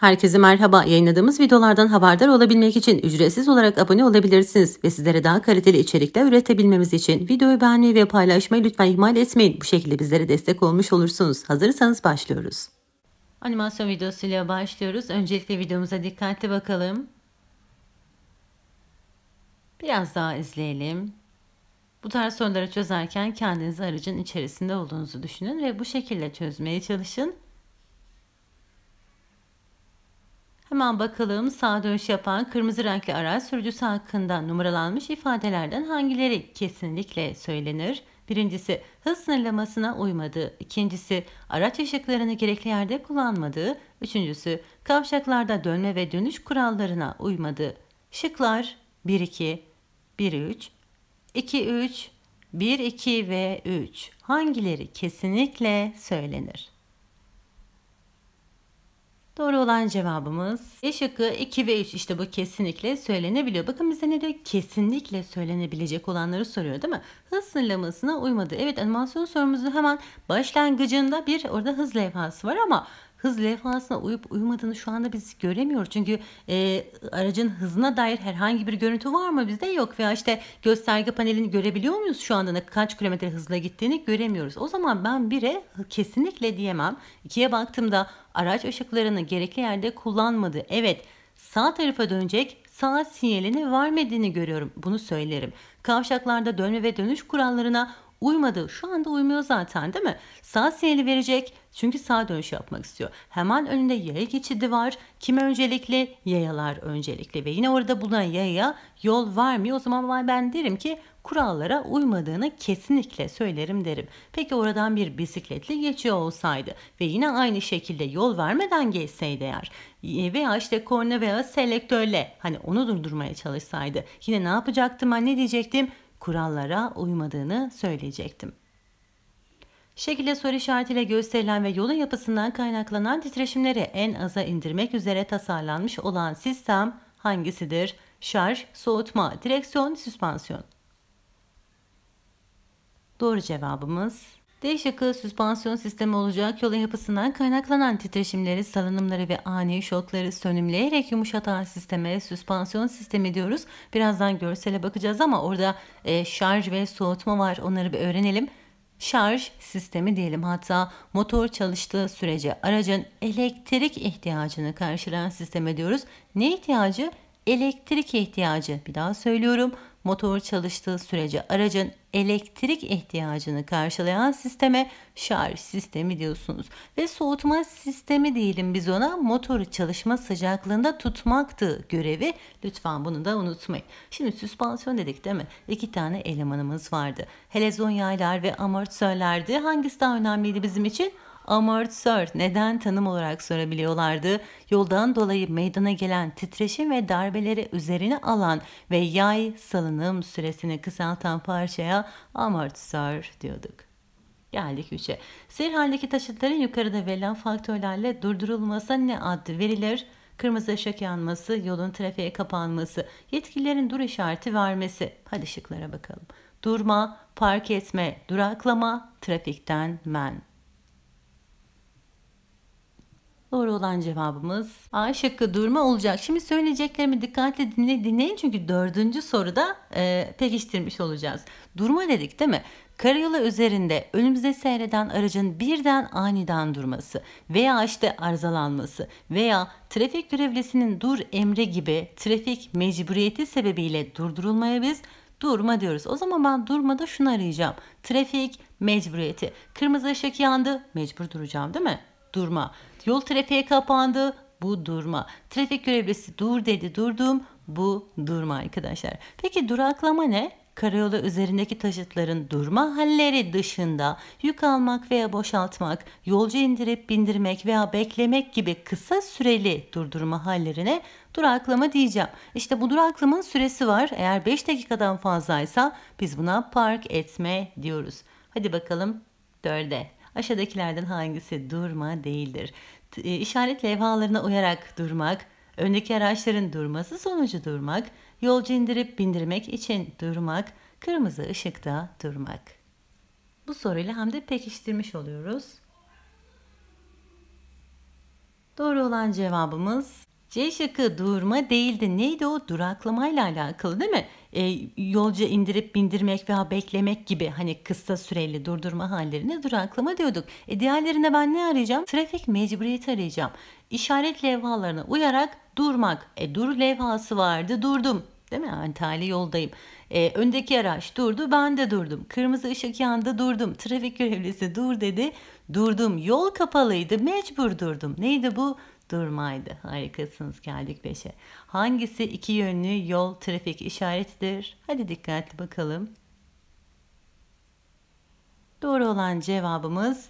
Herkese merhaba. Yayınladığımız videolardan haberdar olabilmek için ücretsiz olarak abone olabilirsiniz ve sizlere daha kaliteli içerikler üretebilmemiz için videoyu beğenmeyi ve paylaşmayı lütfen ihmal etmeyin. Bu şekilde bizlere destek olmuş olursunuz. Hazırsanız başlıyoruz. Animasyon videosuyla başlıyoruz. Öncelikle videomuza dikkatli bakalım. Biraz daha izleyelim. Bu tarz soruları çözerken kendinizi aracın içerisinde olduğunuzu düşünün ve bu şekilde çözmeye çalışın. Hemen bakalım sağ dönüş yapan kırmızı renkli araç sürücüsü hakkında numaralanmış ifadelerden hangileri kesinlikle söylenir? Birincisi hız sınırlamasına uymadığı, ikincisi araç ışıklarını gerekli yerde kullanmadığı, üçüncüsü kavşaklarda dönme ve dönüş kurallarına uymadığı. Şıklar 1-2, 1-3, 2-3, 1-2 ve 3 hangileri kesinlikle söylenir? Doğru olan cevabımız E şıkkı 2 ve 3 işte bu kesinlikle söylenebiliyor. Bakın bize ne diyor? Kesinlikle söylenebilecek olanları soruyor değil mi? Hız sınırlamasına uymadı. Evet animasyon sorumuzu hemen başlangıcında bir orada hız levhası var ama hız levhasına uyup uymadığını şu anda biz göremiyoruz. Çünkü e, aracın hızına dair herhangi bir görüntü var mı bizde yok veya işte gösterge panelini görebiliyor muyuz şu anda kaç kilometre hızla gittiğini göremiyoruz. O zaman ben bire kesinlikle diyemem. İkiye baktığımda araç ışıklarını gerekli yerde kullanmadı. Evet sağ tarafa dönecek sağ sinyalini vermediğini görüyorum. Bunu söylerim. Kavşaklarda dönme ve dönüş kurallarına Uymadı. Şu anda uymuyor zaten değil mi? Sağ sinyali verecek. Çünkü sağ dönüş yapmak istiyor. Hemen önünde yaya geçidi var. Kim öncelikli? Yayalar öncelikli. Ve yine orada bulunan yaya yol vermiyor. O zaman ben derim ki kurallara uymadığını kesinlikle söylerim derim. Peki oradan bir bisikletli geçiyor olsaydı ve yine aynı şekilde yol vermeden geçseydi eğer e, veya işte korna veya selektörle hani onu durdurmaya çalışsaydı yine ne yapacaktım ben ne diyecektim kurallara uymadığını söyleyecektim. Şekilde soru işaretiyle gösterilen ve yolun yapısından kaynaklanan titreşimleri en aza indirmek üzere tasarlanmış olan sistem hangisidir? Şarj, soğutma, direksiyon, süspansiyon. Doğru cevabımız D şıkkı süspansiyon sistemi olacak yol yapısından kaynaklanan titreşimleri, salınımları ve ani şokları sönümleyerek yumuşatan sisteme süspansiyon sistemi diyoruz. Birazdan görsele bakacağız ama orada e, şarj ve soğutma var onları bir öğrenelim. Şarj sistemi diyelim hatta motor çalıştığı sürece aracın elektrik ihtiyacını karşılayan sisteme diyoruz. Ne ihtiyacı? Elektrik ihtiyacı. Bir daha söylüyorum motor çalıştığı sürece aracın elektrik ihtiyacını karşılayan sisteme şarj sistemi diyorsunuz. Ve soğutma sistemi diyelim biz ona motoru çalışma sıcaklığında tutmaktı görevi. Lütfen bunu da unutmayın. Şimdi süspansiyon dedik değil mi? İki tane elemanımız vardı. Helezon yaylar ve amortisörlerdi. Hangisi daha önemliydi bizim için? amortisör neden tanım olarak sorabiliyorlardı. Yoldan dolayı meydana gelen titreşim ve darbeleri üzerine alan ve yay salınım süresini kısaltan parçaya amortisör diyorduk. Geldik 3'e. Sihir halindeki taşıtların yukarıda verilen faktörlerle durdurulmasa ne adı verilir? Kırmızı ışık yanması, yolun trafiğe kapanması, yetkililerin dur işareti vermesi. Hadi şıklara bakalım. Durma, park etme, duraklama, trafikten men. Doğru olan cevabımız A şıkkı durma olacak. Şimdi söyleyeceklerimi dikkatle dinle, dinleyin çünkü dördüncü soruda e, pekiştirmiş olacağız. Durma dedik değil mi? Karayolu üzerinde önümüze seyreden aracın birden aniden durması veya işte arızalanması veya trafik görevlisinin dur emri gibi trafik mecburiyeti sebebiyle durdurulmaya biz durma diyoruz. O zaman ben durmada şunu arayacağım. Trafik mecburiyeti. Kırmızı ışık yandı. Mecbur duracağım değil mi? Durma. Yol trafiğe kapandı. Bu durma. Trafik görevlisi dur dedi durdum. Bu durma arkadaşlar. Peki duraklama ne? karayolu üzerindeki taşıtların durma halleri dışında yük almak veya boşaltmak, yolcu indirip bindirmek veya beklemek gibi kısa süreli durdurma hallerine duraklama diyeceğim. İşte bu duraklamanın süresi var. Eğer 5 dakikadan fazlaysa biz buna park etme diyoruz. Hadi bakalım 4'e. Aşağıdakilerden hangisi durma değildir? E, işaret levhalarına uyarak durmak, öndeki araçların durması sonucu durmak, yolcu indirip bindirmek için durmak, kırmızı ışıkta durmak. Bu soruyla hem de pekiştirmiş oluyoruz. Doğru olan cevabımız C şıkkı durma değildi. Neydi o? Duraklamayla alakalı değil mi? E, yolcu indirip bindirmek veya beklemek gibi hani kısa süreli durdurma hallerine duraklama diyorduk. E, diğerlerine ben ne arayacağım? Trafik mecburiyeti arayacağım. İşaret levhalarına uyarak durmak. E, dur levhası vardı durdum. Değil mi? Yani tali yoldayım. E, öndeki araç durdu ben de durdum. Kırmızı ışık yandı durdum. Trafik görevlisi dur dedi. Durdum. Yol kapalıydı mecbur durdum. Neydi bu? durmaydı. Harikasınız geldik beşe. Hangisi iki yönlü yol trafik işaretidir? Hadi dikkatli bakalım. Doğru olan cevabımız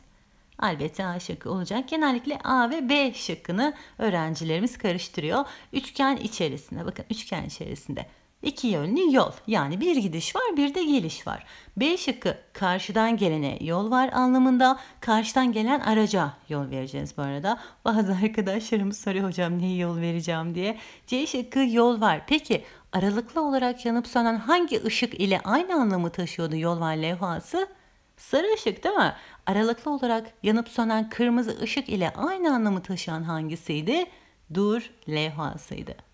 Elbette A şıkkı olacak. Genellikle A ve B şıkkını öğrencilerimiz karıştırıyor. Üçgen içerisinde bakın üçgen içerisinde İki yönlü yol yani bir gidiş var bir de geliş var. B şıkkı karşıdan gelene yol var anlamında karşıdan gelen araca yol vereceğiz bu arada. Bazı arkadaşlarımız soruyor hocam neye yol vereceğim diye. C şıkkı yol var. Peki aralıklı olarak yanıp sönen hangi ışık ile aynı anlamı taşıyordu yol var levhası? Sarı ışık değil mi? Aralıklı olarak yanıp sönen kırmızı ışık ile aynı anlamı taşıyan hangisiydi? Dur levhasıydı.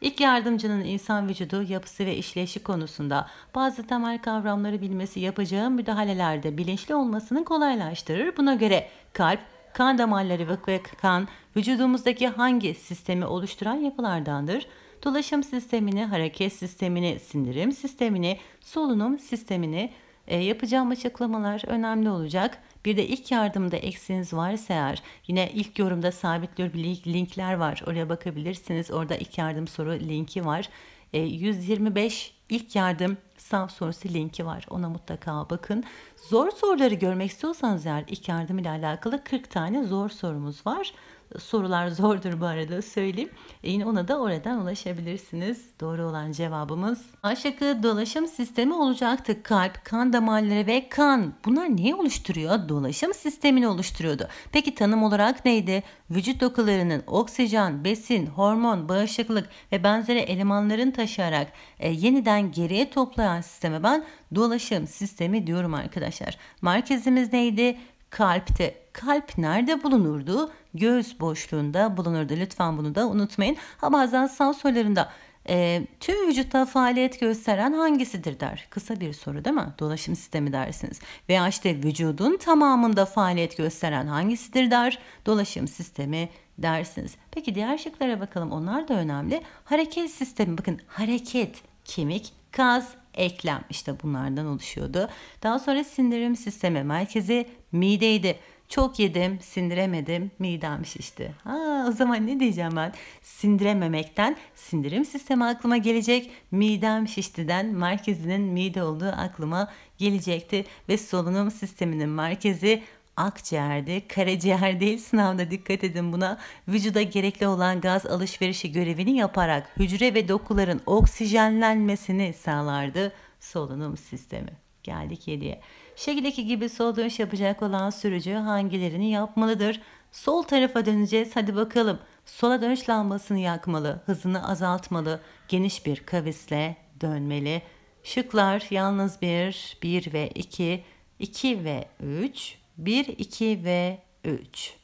İlk yardımcının insan vücudu yapısı ve işleyişi konusunda bazı temel kavramları bilmesi yapacağı müdahalelerde bilinçli olmasını kolaylaştırır. Buna göre kalp, kan damarları ve kan vücudumuzdaki hangi sistemi oluşturan yapılardandır? Dolaşım sistemini, hareket sistemini, sindirim sistemini, solunum sistemini e, yapacağım açıklamalar önemli olacak. Bir de ilk yardımda eksiğiniz varsa eğer yine ilk yorumda sabitliyor linkler var. Oraya bakabilirsiniz. Orada ilk yardım soru linki var. E, 125 ilk yardım sınav sorusu linki var. Ona mutlaka bakın. Zor soruları görmek istiyorsanız eğer ilk yardım ile alakalı 40 tane zor sorumuz var. Sorular zordur bu arada söyleyeyim. E yine ona da oradan ulaşabilirsiniz. Doğru olan cevabımız. A dolaşım sistemi olacaktı. Kalp, kan damarları ve kan. Bunlar neyi oluşturuyor? Dolaşım sistemini oluşturuyordu. Peki tanım olarak neydi? Vücut dokularının oksijen, besin, hormon, bağışıklık ve benzeri elemanların taşıyarak e, yeniden geriye toplayan sisteme ben dolaşım sistemi diyorum arkadaşlar. Merkezimiz neydi? Kalpte kalp nerede bulunurdu? Göğüs boşluğunda bulunurdu. Lütfen bunu da unutmayın. Ha bazen sağ sorularında e, tüm vücutta faaliyet gösteren hangisidir der. Kısa bir soru değil mi? Dolaşım sistemi dersiniz. Veya işte vücudun tamamında faaliyet gösteren hangisidir der. Dolaşım sistemi dersiniz. Peki diğer şıklara bakalım. Onlar da önemli. Hareket sistemi bakın hareket, kemik, kas, eklem işte bunlardan oluşuyordu. Daha sonra sindirim sistemi merkezi mideydi. Çok yedim, sindiremedim, midem şişti. Ha, o zaman ne diyeceğim ben? Sindirememekten sindirim sistemi aklıma gelecek. Midem şiştiden merkezinin mide olduğu aklıma gelecekti. Ve solunum sisteminin merkezi akciğerdi, karaciğer değil sınavda dikkat edin buna. Vücuda gerekli olan gaz alışverişi görevini yaparak hücre ve dokuların oksijenlenmesini sağlardı solunum sistemi. Geldik 7'ye. Şekildeki gibi sol dönüş yapacak olan sürücü hangilerini yapmalıdır? Sol tarafa döneceğiz hadi bakalım. Sola dönüş lambasını yakmalı, hızını azaltmalı, geniş bir kavisle dönmeli. Şıklar yalnız 1, 1 ve 2, 2 ve 3, 1, 2 ve 3.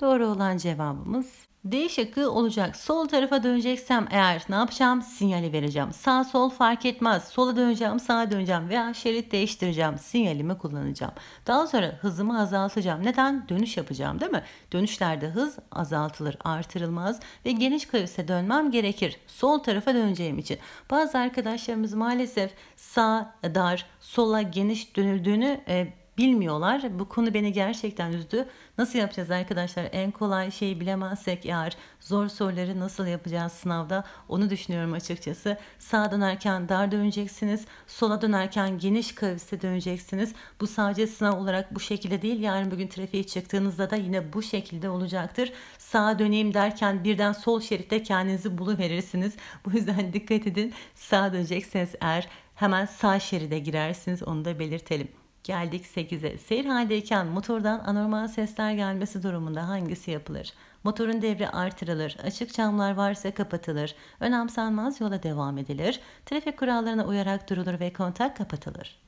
Doğru olan cevabımız D şıkkı olacak. Sol tarafa döneceksem eğer ne yapacağım? Sinyali vereceğim. Sağ sol fark etmez. Sola döneceğim, sağa döneceğim veya şerit değiştireceğim. Sinyalimi kullanacağım. Daha sonra hızımı azaltacağım. Neden? Dönüş yapacağım değil mi? Dönüşlerde hız azaltılır, artırılmaz ve geniş kavise dönmem gerekir. Sol tarafa döneceğim için. Bazı arkadaşlarımız maalesef sağ dar, sola geniş dönüldüğünü e, bilmiyorlar. Bu konu beni gerçekten üzdü. Nasıl yapacağız arkadaşlar? En kolay şeyi bilemezsek eğer zor soruları nasıl yapacağız sınavda? Onu düşünüyorum açıkçası. Sağa dönerken dar döneceksiniz. Sola dönerken geniş kaviste döneceksiniz. Bu sadece sınav olarak bu şekilde değil. Yarın bugün trafiğe çıktığınızda da yine bu şekilde olacaktır. Sağa döneyim derken birden sol şeritte kendinizi buluverirsiniz. Bu yüzden dikkat edin. Sağa dönecekseniz eğer hemen sağ şeride girersiniz. Onu da belirtelim. Geldik 8'e. Seyir haldeyken motordan anormal sesler gelmesi durumunda hangisi yapılır? Motorun devri artırılır, açık camlar varsa kapatılır, önemsenmez yola devam edilir, trafik kurallarına uyarak durulur ve kontak kapatılır.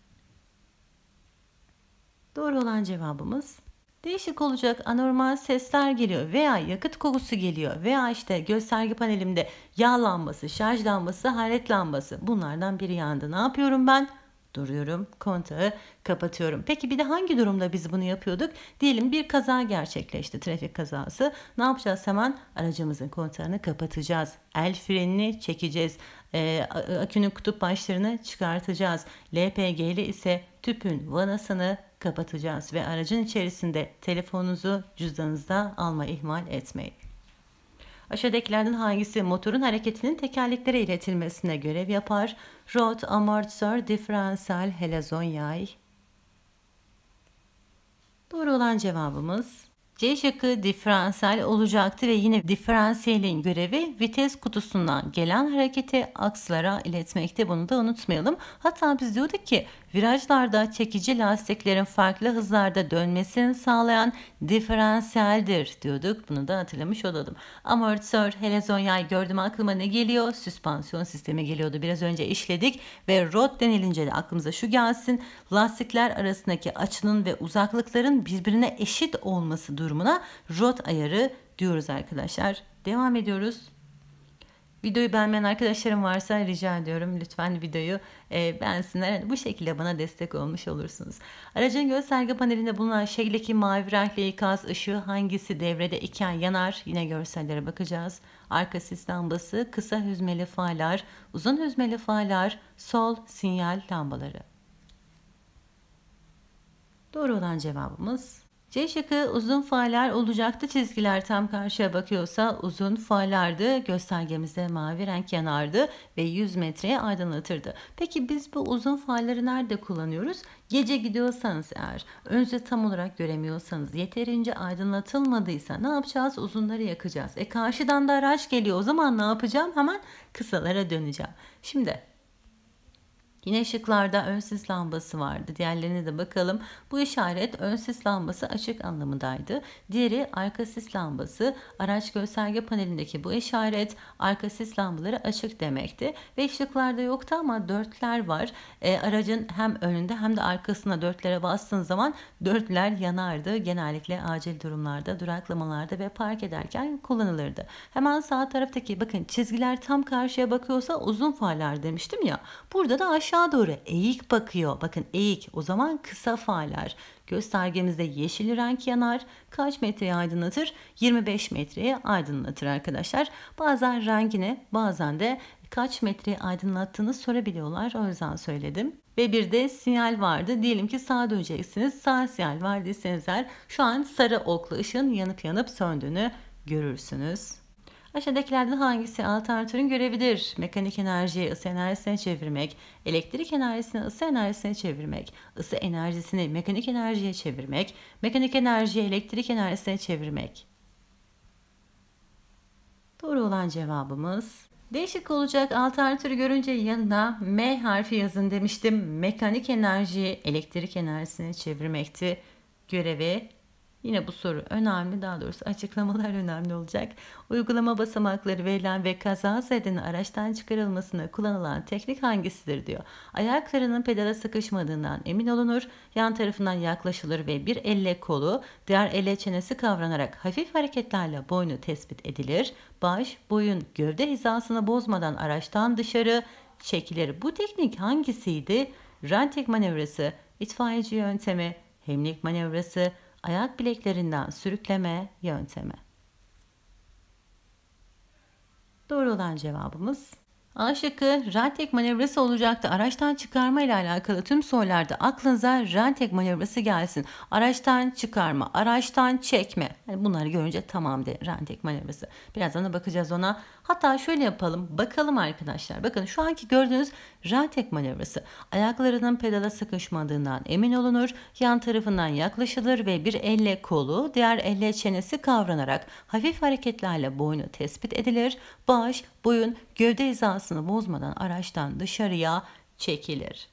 Doğru olan cevabımız Değişik olacak anormal sesler geliyor veya yakıt kokusu geliyor veya işte gösterge panelimde yağ lambası, şarj lambası, haret lambası bunlardan biri yandı. Ne yapıyorum ben? duruyorum. Kontağı kapatıyorum. Peki bir de hangi durumda biz bunu yapıyorduk? Diyelim bir kaza gerçekleşti. Trafik kazası. Ne yapacağız hemen? Aracımızın kontağını kapatacağız. El frenini çekeceğiz. E, akünün kutup başlarını çıkartacağız. LPG'li ise tüpün vanasını kapatacağız ve aracın içerisinde telefonunuzu cüzdanınızda alma ihmal etmeyin. Aşağıdakilerden hangisi motorun hareketinin tekerleklere iletilmesine görev yapar? Rot, amortisör, diferansiyel, helezon yay. Doğru olan cevabımız C şıkkı diferansiyel olacaktı ve yine diferansiyelin görevi vites kutusundan gelen hareketi akslara iletmekte. Bunu da unutmayalım. Hatta biz diyorduk ki virajlarda çekici lastiklerin farklı hızlarda dönmesini sağlayan diferansiyeldir diyorduk. Bunu da hatırlamış olalım. Amortisör, helezon yay gördüm aklıma ne geliyor? Süspansiyon sistemi geliyordu. Biraz önce işledik ve rod denilince de aklımıza şu gelsin. Lastikler arasındaki açının ve uzaklıkların birbirine eşit olması durumu durumuna rot ayarı diyoruz arkadaşlar. Devam ediyoruz. Videoyu beğenmeyen arkadaşlarım varsa rica ediyorum lütfen videoyu e, beğensinler. Hani bu şekilde bana destek olmuş olursunuz. Aracın gösterge panelinde bulunan şekildeki mavi renkli ikaz ışığı hangisi devrede iken yanar? Yine görsellere bakacağız. Arka sis lambası, kısa hüzmeli farlar, uzun hüzmeli farlar, sol sinyal lambaları. Doğru olan cevabımız C şıkkı uzun falar olacaktı çizgiler tam karşıya bakıyorsa uzun falardı. Göstergemize mavi renk yanardı ve 100 metreye aydınlatırdı. Peki biz bu uzun farları nerede kullanıyoruz? Gece gidiyorsanız eğer önce tam olarak göremiyorsanız yeterince aydınlatılmadıysa ne yapacağız? Uzunları yakacağız. E karşıdan da araç geliyor o zaman ne yapacağım? Hemen kısalara döneceğim. Şimdi Yine şıklarda ön sis lambası vardı. Diğerlerine de bakalım. Bu işaret ön sis lambası açık anlamındaydı. Diğeri arka sis lambası. Araç gösterge panelindeki bu işaret arka sis lambaları açık demekti. Ve şıklarda yoktu ama dörtler var. E, aracın hem önünde hem de arkasına dörtlere bastığın zaman dörtler yanardı. Genellikle acil durumlarda, duraklamalarda ve park ederken kullanılırdı. Hemen sağ taraftaki bakın çizgiler tam karşıya bakıyorsa uzun farlar demiştim ya. Burada da aşağı aşağı doğru eğik bakıyor. Bakın eğik o zaman kısa falar. Göstergemizde yeşil renk yanar. Kaç metreye aydınlatır? 25 metreye aydınlatır arkadaşlar. Bazen rengini bazen de kaç metreye aydınlattığını sorabiliyorlar. O yüzden söyledim. Ve bir de sinyal vardı. Diyelim ki sağa döneceksiniz. Sağ sinyal var eğer şu an sarı okla ışığın yanıp yanıp söndüğünü görürsünüz. Aşağıdakilerden hangisi alternatörün görevidir? Mekanik enerjiyi ısı enerjisine çevirmek, elektrik enerjisini ısı enerjisine çevirmek, ısı enerjisini mekanik enerjiye çevirmek, mekanik enerjiyi elektrik enerjisine çevirmek. Doğru olan cevabımız Değişik olacak alternatörü görünce yanına M harfi yazın demiştim. Mekanik enerjiyi elektrik enerjisine çevirmekti. Görevi Yine bu soru önemli daha doğrusu açıklamalar önemli olacak. Uygulama basamakları verilen ve kazazedenin araçtan çıkarılmasına kullanılan teknik hangisidir diyor. Ayaklarının pedala sıkışmadığından emin olunur. Yan tarafından yaklaşılır ve bir elle kolu diğer elle çenesi kavranarak hafif hareketlerle boynu tespit edilir. Baş, boyun, gövde hizasını bozmadan araçtan dışarı çekilir. Bu teknik hangisiydi? Rantek manevrası, itfaiyeci yöntemi, hemlik manevrası, ayak bileklerinden sürükleme yöntemi. Doğru olan cevabımız A şıkkı Rantek manevrası olacaktı. Araçtan çıkarma ile alakalı tüm sorularda aklınıza Rantek manevrası gelsin. Araçtan çıkarma, araçtan çekme. Yani bunları görünce tamam de Rantek manevrası. Birazdan da bakacağız ona. Hatta şöyle yapalım. Bakalım arkadaşlar. Bakın şu anki gördüğünüz Rantek manevrası. Ayaklarının pedala sıkışmadığından emin olunur. Yan tarafından yaklaşılır ve bir elle kolu, diğer elle çenesi kavranarak hafif hareketlerle boynu tespit edilir. Baş, boyun gövde hizasını bozmadan araçtan dışarıya çekilir.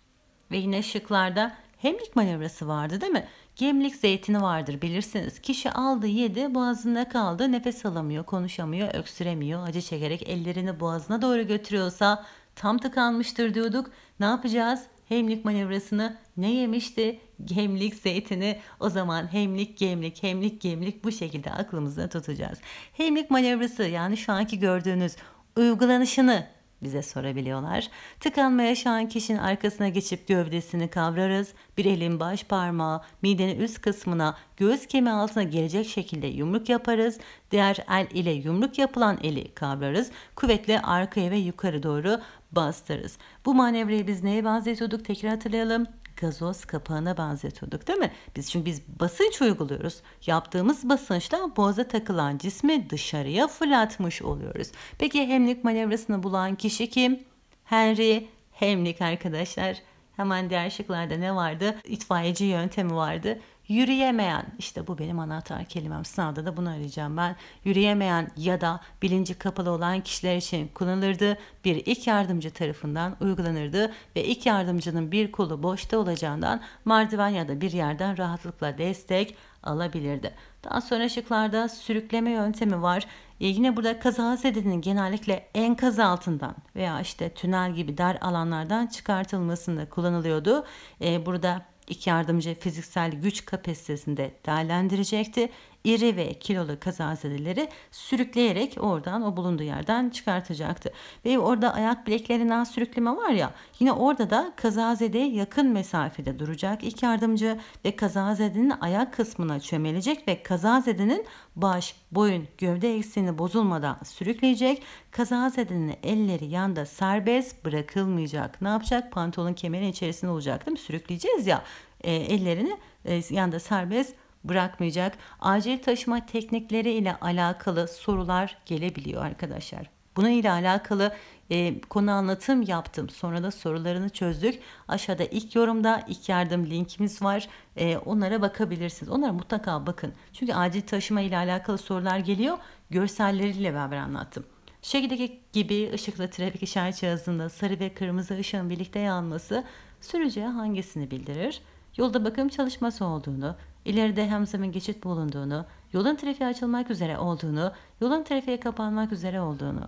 Ve yine şıklarda hemlik manevrası vardı değil mi? Gemlik zeytini vardır bilirsiniz. Kişi aldı yedi boğazında kaldı nefes alamıyor konuşamıyor öksüremiyor acı çekerek ellerini boğazına doğru götürüyorsa tam tıkanmıştır diyorduk. Ne yapacağız? Hemlik manevrasını ne yemişti? Gemlik zeytini o zaman hemlik gemlik hemlik gemlik bu şekilde aklımızda tutacağız. Hemlik manevrası yani şu anki gördüğünüz uygulanışını bize sorabiliyorlar. Tıkanma yaşayan kişinin arkasına geçip gövdesini kavrarız. Bir elin baş parmağı midenin üst kısmına göğüs kemiği altına gelecek şekilde yumruk yaparız. Diğer el ile yumruk yapılan eli kavrarız. Kuvvetle arkaya ve yukarı doğru bastırırız. Bu manevrayı biz neye benzetiyorduk tekrar hatırlayalım gazoz kapağına benzetiyorduk değil mi? Biz çünkü biz basınç uyguluyoruz. Yaptığımız basınçla boğaza takılan cismi dışarıya fırlatmış oluyoruz. Peki hemlik manevrasını bulan kişi kim? Henry Hemlik arkadaşlar. Hemen diğer şıklarda ne vardı? İtfaiyeci yöntemi vardı. Yürüyemeyen, işte bu benim anahtar kelimem sınavda da bunu arayacağım ben. Yürüyemeyen ya da bilinci kapalı olan kişiler için kullanılırdı. Bir ilk yardımcı tarafından uygulanırdı ve ilk yardımcının bir kolu boşta olacağından merdiven ya da bir yerden rahatlıkla destek alabilirdi. Daha sonra şıklarda sürükleme yöntemi var. E yine burada kazazedenin genellikle enkaz altından veya işte tünel gibi dar alanlardan çıkartılmasında kullanılıyordu. E burada iki yardımcı fiziksel güç kapasitesinde değerlendirecekti iri ve kilolu kazazedeleri sürükleyerek oradan o bulunduğu yerden çıkartacaktı. Ve orada ayak bileklerinden sürükleme var ya yine orada da kazazedeye yakın mesafede duracak ilk yardımcı ve kazazedenin ayak kısmına çömelecek ve kazazedenin baş, boyun, gövde eksiğini bozulmadan sürükleyecek. Kazazedenin elleri yanda serbest bırakılmayacak. Ne yapacak? Pantolon kemerin içerisinde olacak değil mi? Sürükleyeceğiz ya e, ellerini e, yanda serbest bırakmayacak acil taşıma teknikleri ile alakalı sorular gelebiliyor arkadaşlar. Buna ile alakalı e, konu anlatım yaptım. Sonra da sorularını çözdük. Aşağıda ilk yorumda ilk yardım linkimiz var. E, onlara bakabilirsiniz. Onlara mutlaka bakın. Çünkü acil taşıma ile alakalı sorular geliyor. Görselleriyle beraber anlattım. Şekildeki gibi ışıkla trafik işaret cihazında sarı ve kırmızı ışığın birlikte yanması sürücüye hangisini bildirir? Yolda bakım çalışması olduğunu, ileride Hamza'nın geçit bulunduğunu, yolun trafiğe açılmak üzere olduğunu, yolun trafiğe kapanmak üzere olduğunu.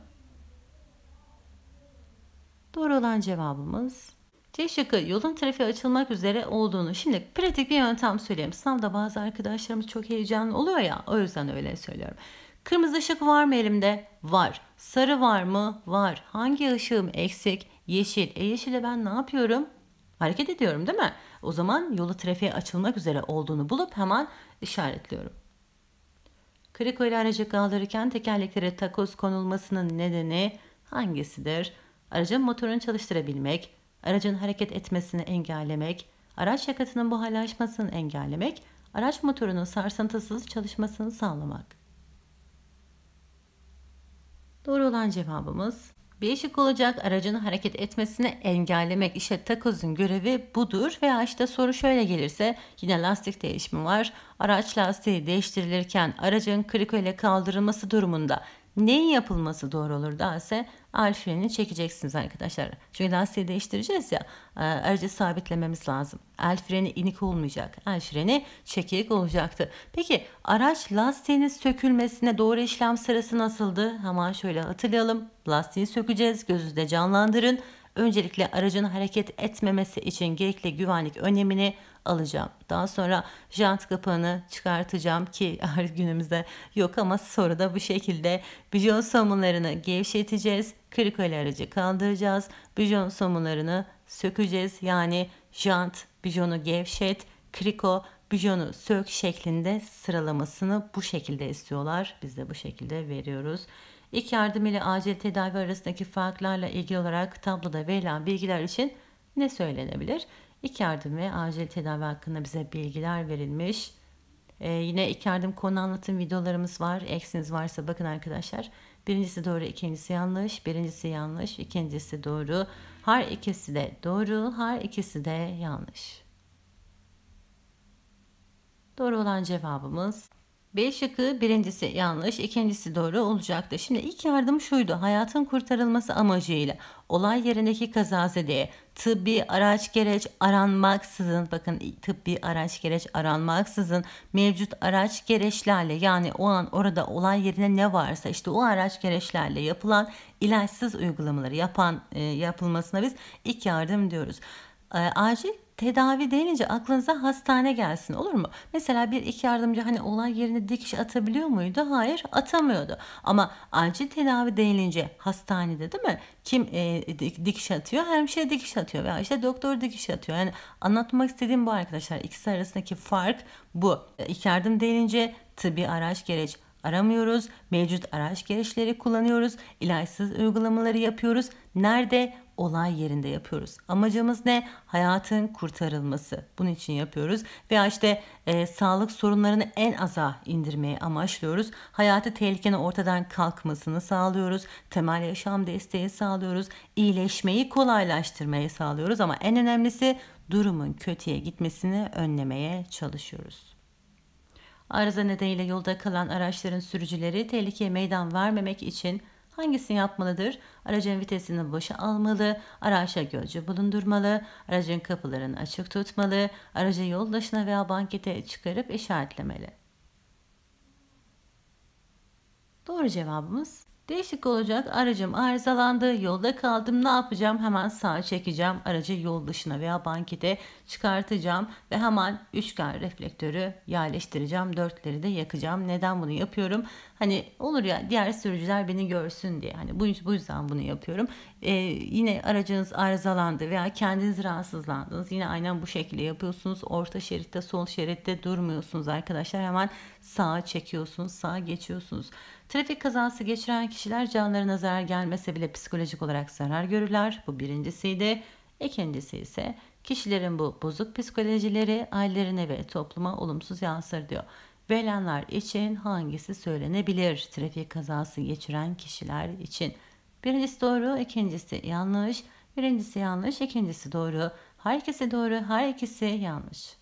Doğru olan cevabımız C şıkkı yolun trafiğe açılmak üzere olduğunu. Şimdi pratik bir yöntem söyleyeyim. Sınavda bazı arkadaşlarımız çok heyecanlı oluyor ya o yüzden öyle söylüyorum. Kırmızı ışık var mı elimde? Var. Sarı var mı? Var. Hangi ışığım eksik? Yeşil. E yeşile ben ne yapıyorum? Hareket ediyorum değil mi? O zaman yolu trafiğe açılmak üzere olduğunu bulup hemen işaretliyorum. Kriko ile aracı kaldırırken tekerleklere takoz konulmasının nedeni hangisidir? Aracın motorunu çalıştırabilmek, aracın hareket etmesini engellemek, araç yakıtının buharlaşmasını engellemek, araç motorunun sarsıntısız çalışmasını sağlamak. Doğru olan cevabımız bir ışık olacak aracın hareket etmesini engellemek. İşte takozun görevi budur veya işte soru şöyle gelirse yine lastik değişimi var. Araç lastiği değiştirilirken aracın kriko ile kaldırılması durumunda neyin yapılması doğru olur Dase al çekeceksiniz arkadaşlar. Çünkü lastiği değiştireceğiz ya e, aracı sabitlememiz lazım. El freni inik olmayacak. El freni çekik olacaktı. Peki araç lastiğinin sökülmesine doğru işlem sırası nasıldı? Hemen şöyle hatırlayalım. Lastiği sökeceğiz. Gözünüzde canlandırın. Öncelikle aracın hareket etmemesi için gerekli güvenlik önemini alacağım. Daha sonra jant kapağını çıkartacağım ki artık günümüzde yok ama sonra da bu şekilde bijon somunlarını gevşeteceğiz. Krikoli aracı kaldıracağız. Bijon somunlarını sökeceğiz. Yani jant, bijonu gevşet, kriko, bijonu sök şeklinde sıralamasını bu şekilde istiyorlar. Biz de bu şekilde veriyoruz. İlk yardım ile acil tedavi arasındaki farklarla ilgili olarak tabloda verilen bilgiler için ne söylenebilir? İlk yardım ve acil tedavi hakkında bize bilgiler verilmiş. Ee, yine ilk yardım konu anlatım videolarımız var. Eksiniz varsa bakın arkadaşlar. Birincisi doğru, ikincisi yanlış. Birincisi yanlış, ikincisi doğru. Her ikisi de doğru, her ikisi de yanlış. Doğru olan cevabımız B şıkkı birincisi yanlış, ikincisi doğru olacaktı. Şimdi ilk yardım şuydu. Hayatın kurtarılması amacıyla olay yerindeki kazazedeye tıbbi araç gereç aranmaksızın bakın tıbbi araç gereç aranmaksızın mevcut araç gereçlerle yani o an orada olay yerine ne varsa işte o araç gereçlerle yapılan ilaçsız uygulamaları yapan e, yapılmasına biz ilk yardım diyoruz. E, acil tedavi deyince aklınıza hastane gelsin olur mu? Mesela bir iki yardımcı hani olay yerine dikiş atabiliyor muydu? Hayır atamıyordu. Ama acil tedavi denince hastanede değil mi? Kim e, dikiş atıyor? Hemşire dikiş atıyor veya işte doktor dikiş atıyor. Yani anlatmak istediğim bu arkadaşlar. İkisi arasındaki fark bu. E, İlk yardım denince tıbbi araç gereç aramıyoruz. Mevcut araç gereçleri kullanıyoruz. İlaçsız uygulamaları yapıyoruz. Nerede? olay yerinde yapıyoruz. Amacımız ne? Hayatın kurtarılması. Bunun için yapıyoruz. Veya işte e, sağlık sorunlarını en aza indirmeyi amaçlıyoruz. Hayatı tehlikenin ortadan kalkmasını sağlıyoruz. Temel yaşam desteği sağlıyoruz. İyileşmeyi kolaylaştırmayı sağlıyoruz. Ama en önemlisi durumun kötüye gitmesini önlemeye çalışıyoruz. Arıza nedeniyle yolda kalan araçların sürücüleri tehlikeye meydan vermemek için hangisini yapmalıdır? Aracın vitesini boşa almalı, araçla gözcü bulundurmalı, aracın kapılarını açık tutmalı, aracı yoldaşına veya bankete çıkarıp işaretlemeli. Doğru cevabımız Değişik olacak aracım arızalandı yolda kaldım ne yapacağım hemen sağ çekeceğim aracı yol dışına veya bankete çıkartacağım ve hemen üçgen reflektörü yerleştireceğim dörtleri de yakacağım neden bunu yapıyorum hani olur ya diğer sürücüler beni görsün diye hani bu yüzden bunu yapıyorum ee, yine aracınız arızalandı veya kendiniz rahatsızlandınız yine aynen bu şekilde yapıyorsunuz orta şeritte sol şeritte durmuyorsunuz arkadaşlar hemen sağa çekiyorsunuz sağa geçiyorsunuz Trafik kazası geçiren kişiler canlarına zarar gelmese bile psikolojik olarak zarar görürler. Bu birincisiydi. İkincisi ise kişilerin bu bozuk psikolojileri ailelerine ve topluma olumsuz yansır diyor. Verilenler için hangisi söylenebilir? Trafik kazası geçiren kişiler için. Birincisi doğru, ikincisi yanlış. Birincisi yanlış, ikincisi doğru. Her ikisi doğru, her ikisi yanlış.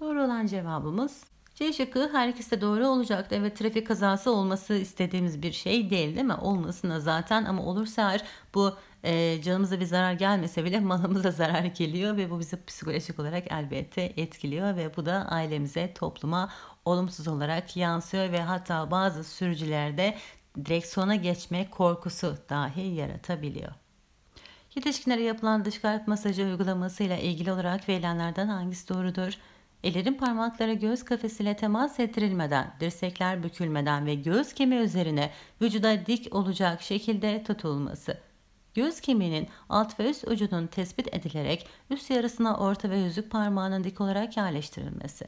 Doğru olan cevabımız C şıkkı her doğru olacaktı. Evet trafik kazası olması istediğimiz bir şey değil değil mi? Olmasına zaten ama olursa eğer bu e, canımıza bir zarar gelmese bile malımıza zarar geliyor ve bu bizi psikolojik olarak elbette etkiliyor ve bu da ailemize, topluma olumsuz olarak yansıyor ve hatta bazı sürücülerde direksiyona geçme korkusu dahi yaratabiliyor. Yetişkinlere yapılan dış kalp masajı uygulamasıyla ilgili olarak verilenlerden hangisi doğrudur? Ellerin parmakları göğüs kafesiyle temas ettirilmeden, dirsekler bükülmeden ve göğüs kemiği üzerine vücuda dik olacak şekilde tutulması. Göğüs kemiğinin alt ve üst ucunun tespit edilerek üst yarısına orta ve yüzük parmağının dik olarak yerleştirilmesi.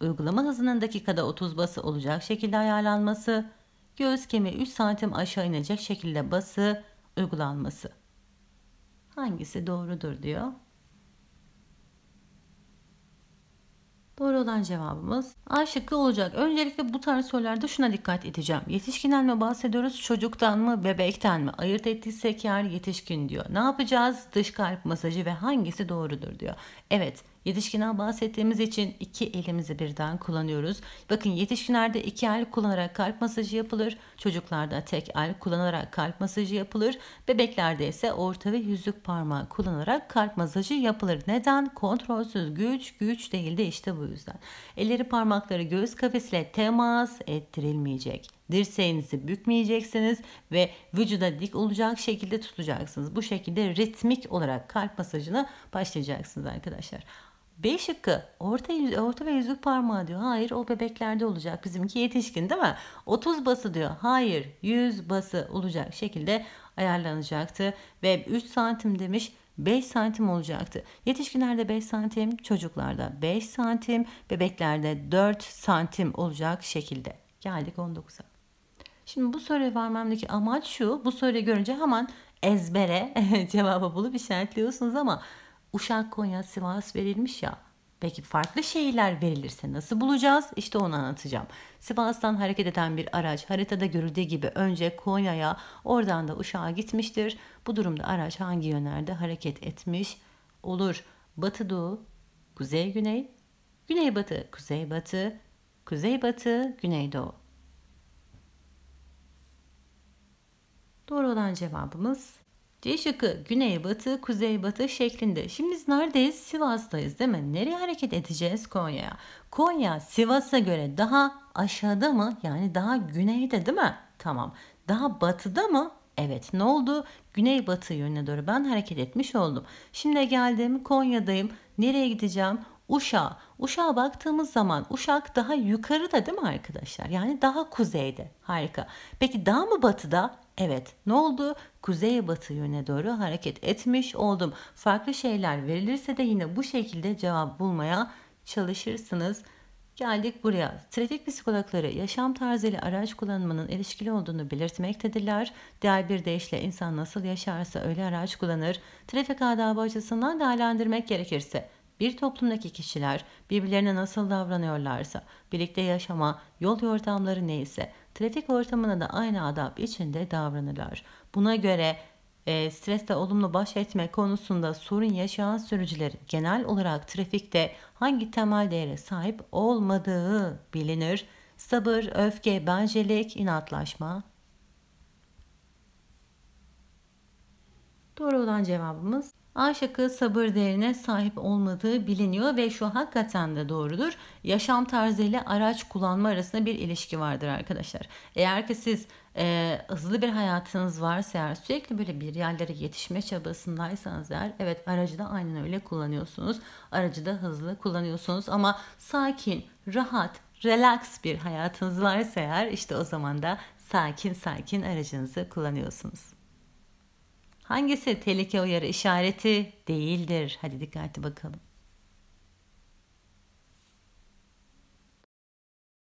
Uygulama hızının dakikada 30 bası olacak şekilde ayarlanması. Göğüs kemiği 3 santim aşağı inecek şekilde bası uygulanması. Hangisi doğrudur diyor. Doğru olan cevabımız A şıkkı olacak. Öncelikle bu tarz sorularda şuna dikkat edeceğim. Yetişkinden mi bahsediyoruz, çocuktan mı, bebekten mi? Ayırt ettiysek yani yetişkin diyor. Ne yapacağız? Dış kalp masajı ve hangisi doğrudur diyor. Evet, Yetişkinden bahsettiğimiz için iki elimizi birden kullanıyoruz. Bakın yetişkinlerde iki el kullanarak kalp masajı yapılır. Çocuklarda tek el kullanarak kalp masajı yapılır. Bebeklerde ise orta ve yüzük parmağı kullanarak kalp masajı yapılır. Neden? Kontrolsüz güç, güç değil de işte bu yüzden. Elleri parmakları göğüs kafesiyle temas ettirilmeyecek dirseğinizi bükmeyeceksiniz ve vücuda dik olacak şekilde tutacaksınız. Bu şekilde ritmik olarak kalp masajına başlayacaksınız arkadaşlar. B şıkkı orta, yüz, orta ve yüzük parmağı diyor. Hayır o bebeklerde olacak. Bizimki yetişkin değil mi? 30 bası diyor. Hayır 100 bası olacak şekilde ayarlanacaktı. Ve 3 santim demiş 5 santim olacaktı. Yetişkinlerde 5 santim, çocuklarda 5 santim, bebeklerde 4 santim olacak şekilde. Geldik 19'a. Şimdi bu soruya vermemdeki amaç şu. Bu soruyu görünce hemen ezbere cevabı bulup işaretliyorsunuz ama Uşak, Konya, Sivas verilmiş ya. Peki farklı şehirler verilirse nasıl bulacağız? İşte onu anlatacağım. Sivas'tan hareket eden bir araç haritada görüldüğü gibi önce Konya'ya oradan da Uşak'a gitmiştir. Bu durumda araç hangi yönlerde hareket etmiş olur? Batı doğu, kuzey güney, güney batı, kuzey batı, kuzey batı, güney doğu. Doğru olan cevabımız C güney batı kuzey batı şeklinde. Şimdi biz neredeyiz? Sivas'tayız değil mi? Nereye hareket edeceğiz? Konya'ya. Konya Sivas'a göre daha aşağıda mı? Yani daha güneyde değil mi? Tamam. Daha batıda mı? Evet ne oldu? Güney batı yönüne doğru ben hareket etmiş oldum. Şimdi geldim Konya'dayım. Nereye gideceğim? Uşak. Uşak'a baktığımız zaman Uşak daha yukarıda değil mi arkadaşlar? Yani daha kuzeyde. Harika. Peki daha mı batıda? Evet ne oldu? Kuzey batı yöne doğru hareket etmiş oldum. Farklı şeyler verilirse de yine bu şekilde cevap bulmaya çalışırsınız. Geldik buraya. Trafik psikologları yaşam tarzı ile araç kullanmanın ilişkili olduğunu belirtmektedirler. Diğer bir deyişle insan nasıl yaşarsa öyle araç kullanır. Trafik adabı açısından değerlendirmek gerekirse bir toplumdaki kişiler birbirlerine nasıl davranıyorlarsa, birlikte yaşama, yol yordamları neyse, Trafik ortamına da aynı adap içinde davranırlar. Buna göre e, stresle olumlu baş etme konusunda sorun yaşayan sürücüler genel olarak trafikte hangi temel değere sahip olmadığı bilinir. Sabır, öfke, bencelik, inatlaşma, Doğru olan cevabımız A şıkkı sabır değerine sahip olmadığı biliniyor ve şu hakikaten de doğrudur. Yaşam tarzı ile araç kullanma arasında bir ilişki vardır arkadaşlar. Eğer ki siz e, hızlı bir hayatınız varsa eğer sürekli böyle bir yerlere yetişme çabasındaysanız eğer evet aracı da aynen öyle kullanıyorsunuz. Aracı da hızlı kullanıyorsunuz ama sakin, rahat, relax bir hayatınız varsa eğer işte o zaman da sakin sakin aracınızı kullanıyorsunuz. Hangisi tehlike uyarı işareti değildir? Hadi dikkatli bakalım.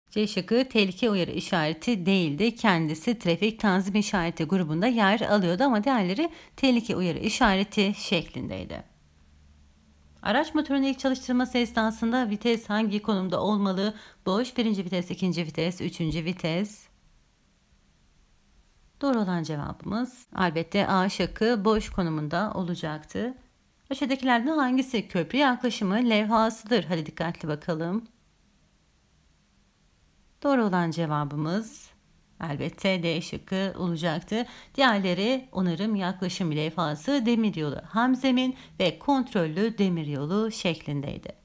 C şıkkı tehlike uyarı işareti değildi. Kendisi trafik tanzim işareti grubunda yer alıyordu ama diğerleri tehlike uyarı işareti şeklindeydi. Araç motorunun ilk çalıştırması esnasında vites hangi konumda olmalı? Boş birinci vites, ikinci vites, üçüncü vites, Doğru olan cevabımız elbette A şakı boş konumunda olacaktı. Aşağıdakilerden hangisi köprü yaklaşımı levhasıdır? Hadi dikkatli bakalım. Doğru olan cevabımız elbette D şıkkı olacaktı. Diğerleri onarım yaklaşım levhası demiryolu hamzemin ve kontrollü demiryolu şeklindeydi.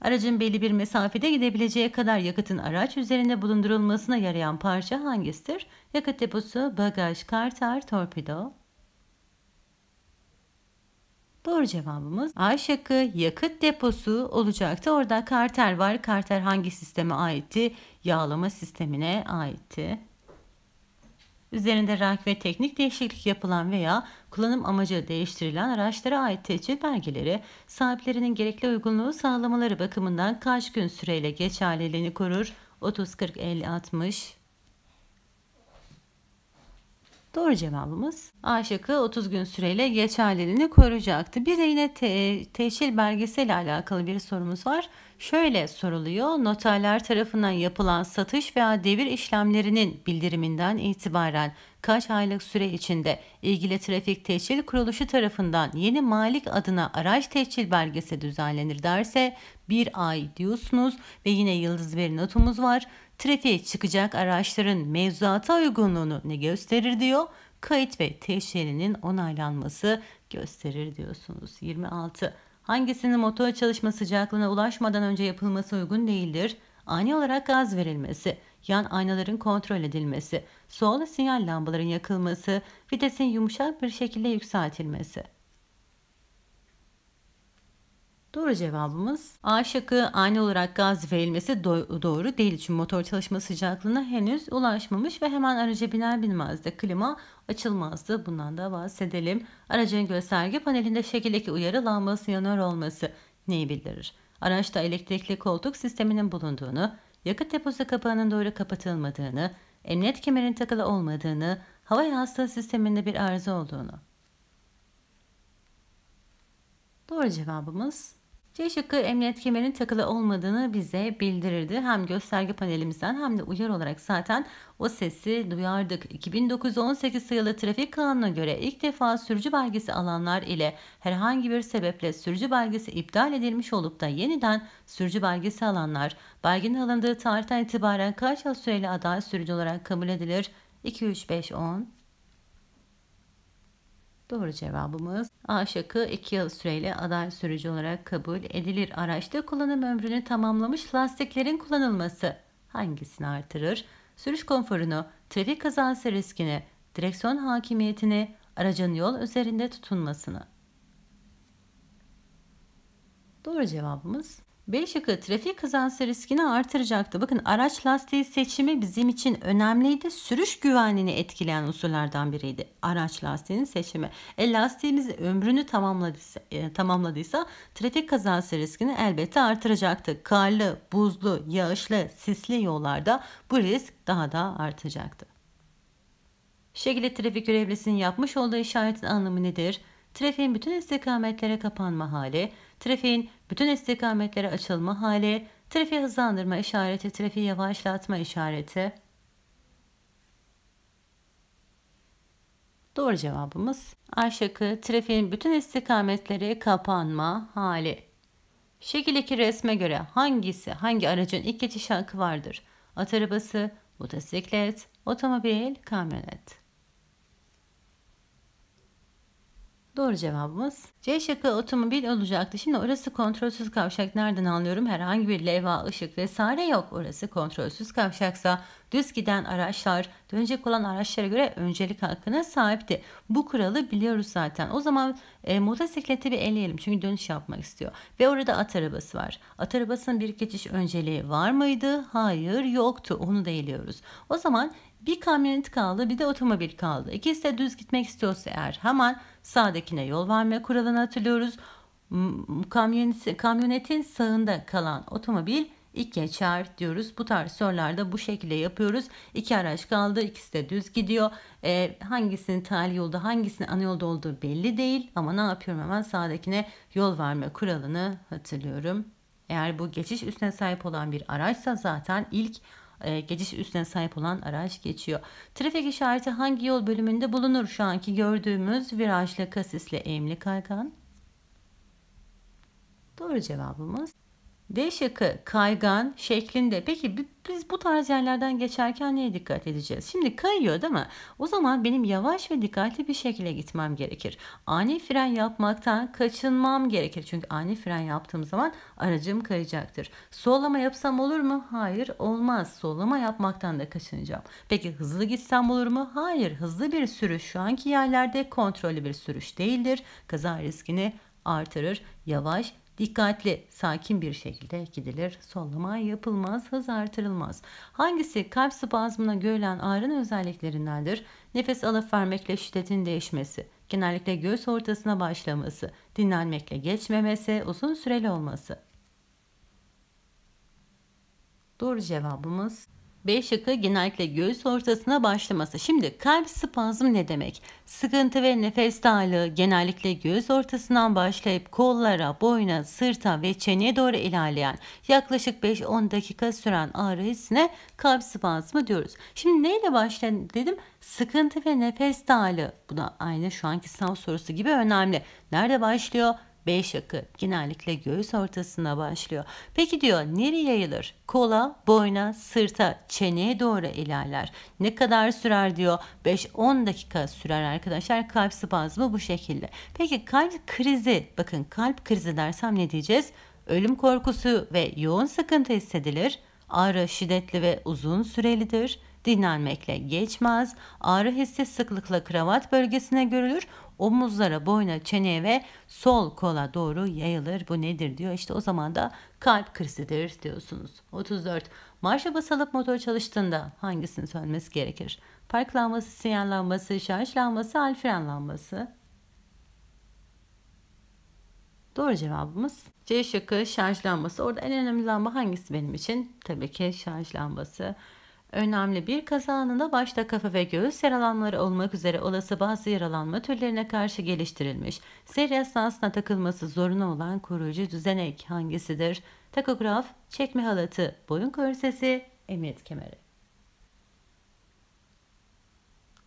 Aracın belli bir mesafede gidebileceği kadar yakıtın araç üzerinde bulundurulmasına yarayan parça hangisidir? Yakıt deposu, bagaj, karter, torpido. Doğru cevabımız A şıkkı yakıt deposu olacaktı. Orada karter var. Karter hangi sisteme aitti? Yağlama sistemine aitti. Üzerinde rank ve teknik değişiklik yapılan veya kullanım amacı değiştirilen araçlara ait tescil belgeleri sahiplerinin gerekli uygunluğu sağlamaları bakımından kaç gün süreyle geçerliliğini korur? 30, 40, 50, 60. Doğru cevabımız A şıkkı 30 gün süreyle geçerliliğini koruyacaktı. Bir de yine te teşhir belgesiyle alakalı bir sorumuz var şöyle soruluyor. Noterler tarafından yapılan satış veya devir işlemlerinin bildiriminden itibaren kaç aylık süre içinde ilgili trafik tehcil kuruluşu tarafından yeni malik adına araç tehcil belgesi düzenlenir derse bir ay diyorsunuz ve yine yıldız bir notumuz var. Trafiğe çıkacak araçların mevzuata uygunluğunu ne gösterir diyor kayıt ve teşhirinin onaylanması gösterir diyorsunuz. 26 Hangisinin motor çalışma sıcaklığına ulaşmadan önce yapılması uygun değildir? Ani olarak gaz verilmesi, yan aynaların kontrol edilmesi, soğulu sinyal lambaların yakılması, vitesin yumuşak bir şekilde yükseltilmesi. Doğru cevabımız A şıkkı ani olarak gaz verilmesi do doğru değil. Çünkü motor çalışma sıcaklığına henüz ulaşmamış ve hemen araca biner binmez klima açılmazdı. Bundan da bahsedelim. Aracın gösterge panelinde şekildeki uyarı lambası yanıyor olması neyi bildirir? Araçta elektrikli koltuk sisteminin bulunduğunu, yakıt deposu kapağının doğru kapatılmadığını, emniyet kemerinin takılı olmadığını, hava yastığı sisteminde bir arıza olduğunu. Doğru cevabımız C şıkkı emniyet kemerinin takılı olmadığını bize bildirirdi. Hem gösterge panelimizden hem de uyar olarak zaten o sesi duyardık. 2918 sayılı trafik kanununa göre ilk defa sürücü belgesi alanlar ile herhangi bir sebeple sürücü belgesi iptal edilmiş olup da yeniden sürücü belgesi alanlar belgenin alındığı tarihten itibaren kaç yıl süreli aday sürücü olarak kabul edilir? 2, 3, 5, 10 Doğru cevabımız A şıkkı 2 yıl süreyle aday sürücü olarak kabul edilir. Araçta kullanım ömrünü tamamlamış lastiklerin kullanılması hangisini artırır? Sürüş konforunu, trafik kazası riskini, direksiyon hakimiyetini, aracın yol üzerinde tutunmasını. Doğru cevabımız B şıkkı trafik kazası riskini artıracaktı. Bakın araç lastiği seçimi bizim için önemliydi. Sürüş güvenliğini etkileyen unsurlardan biriydi. Araç lastiğinin seçimi. E lastiğimiz ömrünü tamamladıysa, e, tamamladıysa trafik kazası riskini elbette artıracaktı. Karlı, buzlu, yağışlı, sisli yollarda bu risk daha da artacaktı. Şekilde trafik görevlisinin yapmış olduğu işaretin anlamı nedir? Trafiğin bütün istikametlere kapanma hali, trafiğin bütün istikametlere açılma hali, trafiği hızlandırma işareti, trafiği yavaşlatma işareti. Doğru cevabımız A şıkkı trafiğin bütün istikametleri kapanma hali. Şekildeki resme göre hangisi hangi aracın ilk geçiş hakkı vardır? At arabası, motosiklet, otomobil, kamyonet. Doğru cevabımız C şıkkı otomobil olacaktı. Şimdi orası kontrolsüz kavşak nereden anlıyorum? Herhangi bir levha, ışık vesaire yok. Orası kontrolsüz kavşaksa düz giden araçlar dönecek olan araçlara göre öncelik hakkına sahipti. Bu kuralı biliyoruz zaten. O zaman e, motosikleti bir eleyelim çünkü dönüş yapmak istiyor. Ve orada at arabası var. At arabasının bir geçiş önceliği var mıydı? Hayır yoktu. Onu da eliyoruz. O zaman bir kamyonet kaldı bir de otomobil kaldı. İkisi de düz gitmek istiyorsa eğer hemen sağdakine yol verme kuralı saldırılarını hatırlıyoruz. kamyonetin sağında kalan otomobil ilk geçer diyoruz. Bu tarz sorularda bu şekilde yapıyoruz. İki araç kaldı. ikisi de düz gidiyor. E, hangisinin tali yolda hangisinin ana yolda olduğu belli değil. Ama ne yapıyorum hemen sağdakine yol verme kuralını hatırlıyorum. Eğer bu geçiş üstüne sahip olan bir araçsa zaten ilk e, geçiş üstüne sahip olan araç geçiyor. Trafik işareti hangi yol bölümünde bulunur şu anki gördüğümüz virajlı kasisli eğimli kaygan? Doğru cevabımız D şıkkı kaygan şeklinde. Peki biz bu tarz yerlerden geçerken neye dikkat edeceğiz? Şimdi kayıyor değil mi? O zaman benim yavaş ve dikkatli bir şekilde gitmem gerekir. Ani fren yapmaktan kaçınmam gerekir. Çünkü ani fren yaptığım zaman aracım kayacaktır. Sollama yapsam olur mu? Hayır olmaz. Sollama yapmaktan da kaçınacağım. Peki hızlı gitsem olur mu? Hayır. Hızlı bir sürüş şu anki yerlerde kontrollü bir sürüş değildir. Kaza riskini artırır. Yavaş Dikkatli, sakin bir şekilde gidilir. Sollama yapılmaz, hız artırılmaz. Hangisi kalp spazmına görülen ağrının özelliklerindendir? Nefes alıp vermekle şiddetin değişmesi, genellikle göğüs ortasına başlaması, dinlenmekle geçmemesi, uzun süreli olması. Doğru cevabımız B şıkkı genellikle göğüs ortasına başlaması. Şimdi kalp spazm ne demek? Sıkıntı ve nefes darlığı genellikle göğüs ortasından başlayıp kollara, boyuna, sırta ve çeneye doğru ilerleyen yaklaşık 5-10 dakika süren ağrı hissine kalp spazmı diyoruz. Şimdi neyle başlayan dedim? Sıkıntı ve nefes darlığı. Bu da aynı şu anki sınav sorusu gibi önemli. Nerede başlıyor? B şıkkı genellikle göğüs ortasına başlıyor. Peki diyor nereye yayılır? Kola, boyna, sırta, çeneye doğru ilerler. Ne kadar sürer diyor? 5-10 dakika sürer arkadaşlar. Kalp spazmı bu şekilde. Peki kalp krizi, bakın kalp krizi dersem ne diyeceğiz? Ölüm korkusu ve yoğun sıkıntı hissedilir. Ağrı şiddetli ve uzun sürelidir dinlenmekle geçmez. Ağrı hissi sıklıkla kravat bölgesine görülür omuzlara, boyna, çeneye ve sol kola doğru yayılır. Bu nedir diyor. İşte o zaman da kalp krizidir diyorsunuz. 34. Marşa basılıp motor çalıştığında hangisini sönmesi gerekir? Park sinyallanması, şarjlanması, lambası, al fren Doğru cevabımız C şıkkı şarjlanması. Orada en önemli lamba hangisi benim için? Tabii ki şarj lambası. Önemli bir kazanında başta kafa ve göğüs yaralanmaları olmak üzere olası bazı yaralanma türlerine karşı geliştirilmiş, seri esnasına takılması zorunlu olan koruyucu düzenek hangisidir? Takograf, çekme halatı, boyun korsesi, emniyet kemeri.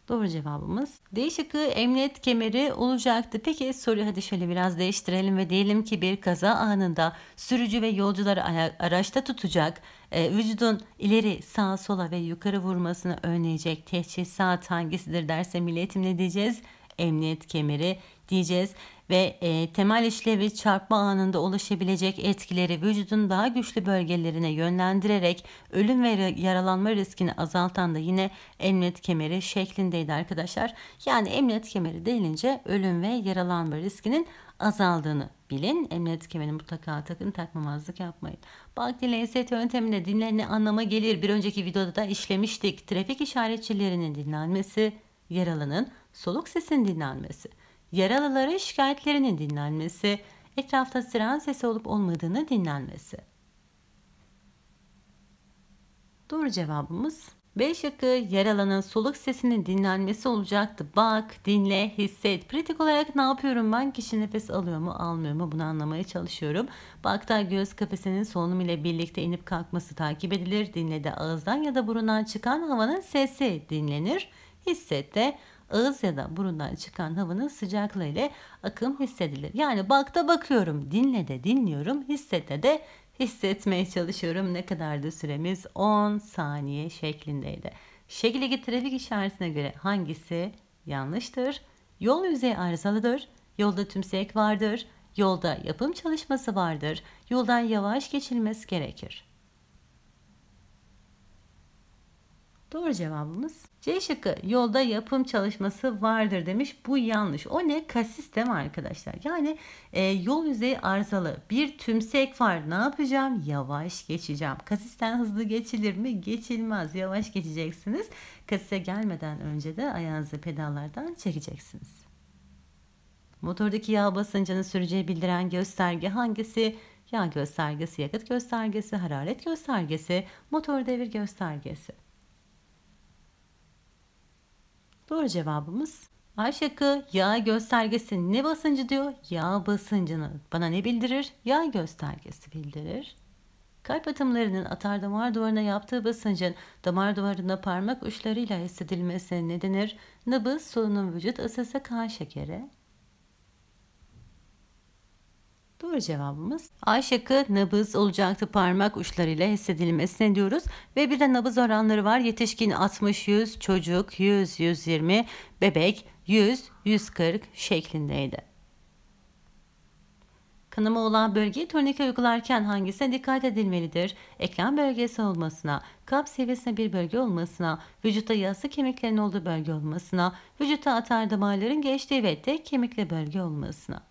Doğru cevabımız D şıkkı emniyet kemeri olacaktı. Peki soruyu hadi şöyle biraz değiştirelim ve diyelim ki bir kaza anında sürücü ve yolcuları araçta tutacak, e, vücudun ileri sağa sola ve yukarı vurmasını önleyecek teçhizat hangisidir derse milli eğitimle diyeceğiz. Emniyet kemeri diyeceğiz ve e, temel işlevi çarpma anında ulaşabilecek etkileri vücudun daha güçlü bölgelerine yönlendirerek ölüm ve yaralanma riskini azaltan da yine emniyet kemeri şeklindeydi arkadaşlar. Yani emniyet kemeri denince ölüm ve yaralanma riskinin azaldığını bilin. Emniyet kemerini mutlaka takın takmamazlık yapmayın. Bakti LST yönteminde dinlenme anlama gelir. Bir önceki videoda da işlemiştik. Trafik işaretçilerinin dinlenmesi, yaralının soluk sesin dinlenmesi yaralılara şikayetlerinin dinlenmesi, etrafta siren sesi olup olmadığını dinlenmesi. Doğru cevabımız B şıkkı yaralanan soluk sesinin dinlenmesi olacaktı. Bak, dinle, hisset. Pratik olarak ne yapıyorum ben? Kişi nefes alıyor mu, almıyor mu? Bunu anlamaya çalışıyorum. Bakta göz kafesinin solunum ile birlikte inip kalkması takip edilir. Dinle de ağızdan ya da burundan çıkan havanın sesi dinlenir. Hisset de ağız ya da burundan çıkan havanın sıcaklığı ile akım hissedilir. Yani bakta bakıyorum, dinle de dinliyorum, hissete de hissetmeye çalışıyorum. Ne kadardı süremiz? 10 saniye şeklindeydi. Şekildeki trafik işaretine göre hangisi yanlıştır? Yol yüzeyi arızalıdır. Yolda tümsek vardır. Yolda yapım çalışması vardır. Yoldan yavaş geçilmesi gerekir. Doğru cevabımız C şıkkı. Yolda yapım çalışması vardır demiş. Bu yanlış. O ne? kas sistem arkadaşlar? Yani e, yol yüzeyi arızalı. Bir tümsek var. Ne yapacağım? Yavaş geçeceğim. Kasisten hızlı geçilir mi? Geçilmez. Yavaş geçeceksiniz. Kasise gelmeden önce de ayağınızı pedallardan çekeceksiniz. Motordaki yağ basıncını süreceği bildiren gösterge hangisi? Yağ göstergesi, yakıt göstergesi, hararet göstergesi, motor devir göstergesi. Doğru cevabımız A şıkkı yağ göstergesi ne basıncı diyor? Yağ basıncını bana ne bildirir? Yağ göstergesi bildirir. Kalp atımlarının atar damar duvarına yaptığı basıncın damar duvarında parmak uçlarıyla hissedilmesine ne denir? Nabız solunum vücut ısısı, kan şekeri. Doğru cevabımız A şıkkı nabız olacaktı parmak uçlarıyla hissedilmesine diyoruz. Ve bir de nabız oranları var. Yetişkin 60-100, çocuk 100-120, bebek 100-140 şeklindeydi. Kanama olan bölgeye turnike uygularken hangisine dikkat edilmelidir? Eklem bölgesi olmasına, kap seviyesine bir bölge olmasına, vücutta yassı kemiklerin olduğu bölge olmasına, vücutta atar damarların geçtiği ve tek kemikli bölge olmasına.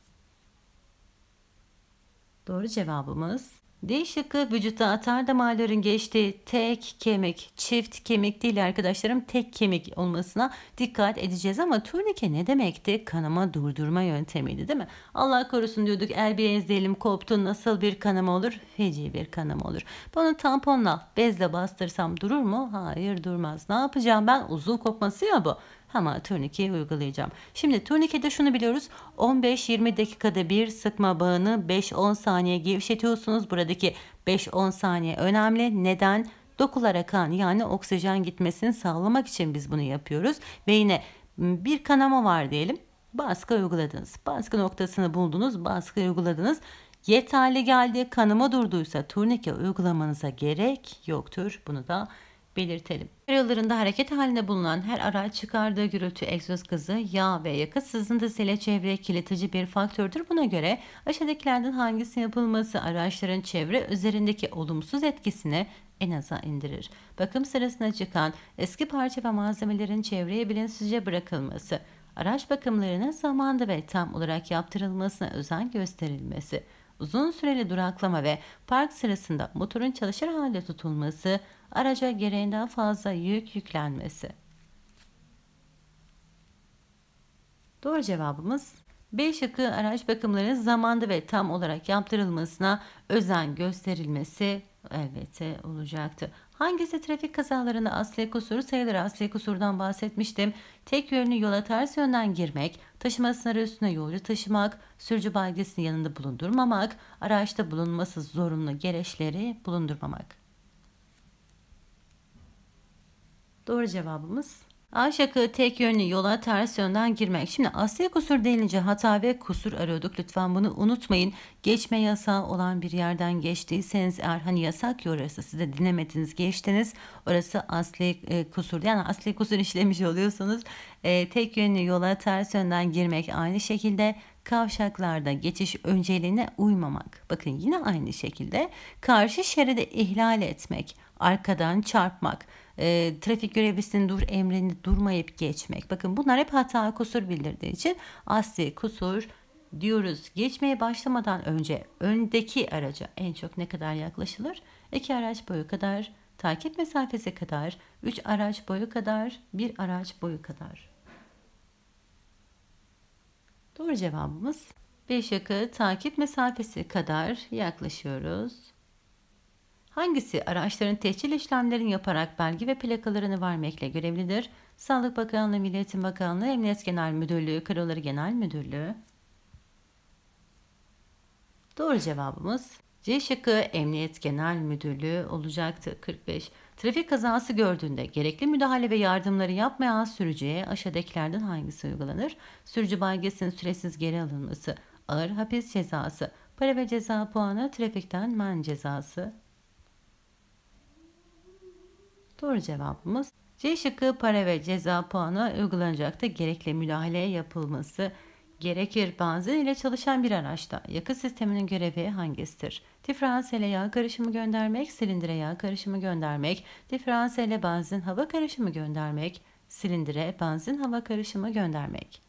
Doğru cevabımız D şıkkı vücutta atar damarların geçtiği tek kemik, çift kemik değil arkadaşlarım tek kemik olmasına dikkat edeceğiz. Ama turnike ne demekti? Kanama durdurma yöntemiydi değil mi? Allah korusun diyorduk el bileğiniz diyelim koptu nasıl bir kanama olur? Feci bir kanama olur. Bunu tamponla bezle bastırsam durur mu? Hayır durmaz. Ne yapacağım ben? Uzun kopması ya bu ama turnikeyi uygulayacağım. Şimdi turnikede şunu biliyoruz. 15-20 dakikada bir sıkma bağını 5-10 saniye gevşetiyorsunuz. Buradaki 5-10 saniye önemli. Neden? Dokulara kan yani oksijen gitmesini sağlamak için biz bunu yapıyoruz. Ve yine ıı, bir kanama var diyelim. Baskı uyguladınız. Baskı noktasını buldunuz. Baskı uyguladınız. Yeterli geldi kanama durduysa turnike uygulamanıza gerek yoktur. Bunu da belirtelim. Her hareket halinde bulunan her araç çıkardığı gürültü, egzoz gazı, yağ ve yakıt sızıntısıyla çevreye kirletici bir faktördür. Buna göre aşağıdakilerden hangisi yapılması araçların çevre üzerindeki olumsuz etkisini en aza indirir. Bakım sırasında çıkan eski parça ve malzemelerin çevreye bilinçsizce bırakılması, araç bakımlarının zamanda ve tam olarak yaptırılmasına özen gösterilmesi, uzun süreli duraklama ve park sırasında motorun çalışır halde tutulması, araca gereğinden fazla yük yüklenmesi. Doğru cevabımız B şıkkı araç bakımlarının zamanda ve tam olarak yaptırılmasına özen gösterilmesi elbette olacaktı. Hangisi trafik kazalarını asli kusuru sayılır? Asli kusurdan bahsetmiştim. Tek yönlü yola ters yönden girmek, taşıma sınırı üstüne yolcu taşımak, sürücü belgesini yanında bulundurmamak, araçta bulunması zorunlu gereçleri bulundurmamak. Doğru cevabımız A tek yönlü yola ters yönden girmek. Şimdi asya kusur denilince hata ve kusur arıyorduk. Lütfen bunu unutmayın. Geçme yasağı olan bir yerden geçtiyseniz eğer hani yasak ya orası size dinlemediniz geçtiniz. Orası asli e, kusur yani asli kusur işlemiş oluyorsunuz. E, tek yönlü yola ters yönden girmek aynı şekilde kavşaklarda geçiş önceliğine uymamak. Bakın yine aynı şekilde karşı şeride ihlal etmek, arkadan çarpmak e, trafik görevlisinin dur emrini durmayıp geçmek. Bakın bunlar hep hata kusur bildirdiği için asli kusur diyoruz. Geçmeye başlamadan önce öndeki araca en çok ne kadar yaklaşılır? İki araç boyu kadar, takip mesafesi kadar, üç araç boyu kadar, bir araç boyu kadar. Doğru cevabımız 5 yakı takip mesafesi kadar yaklaşıyoruz. Hangisi araçların tescil işlemlerini yaparak belge ve plakalarını vermekle görevlidir? Sağlık Bakanlığı, Milliyetin Bakanlığı, Emniyet Genel Müdürlüğü, Karaları Genel Müdürlüğü. Doğru cevabımız C şıkkı Emniyet Genel Müdürlüğü olacaktı 45. Trafik kazası gördüğünde gerekli müdahale ve yardımları yapmayan sürücüye aşağıdakilerden hangisi uygulanır? Sürücü belgesinin süresiz geri alınması, ağır hapis cezası, para ve ceza puanı, trafikten men cezası. Doğru cevabımız C şıkkı para ve ceza puanı uygulanacakta gerekli müdahale yapılması gerekir. Benzin ile çalışan bir araçta yakıt sisteminin görevi hangisidir? Diferansiyele yağ karışımı göndermek, silindire yağ karışımı göndermek, diferansiyele benzin hava karışımı göndermek, silindire benzin hava karışımı göndermek.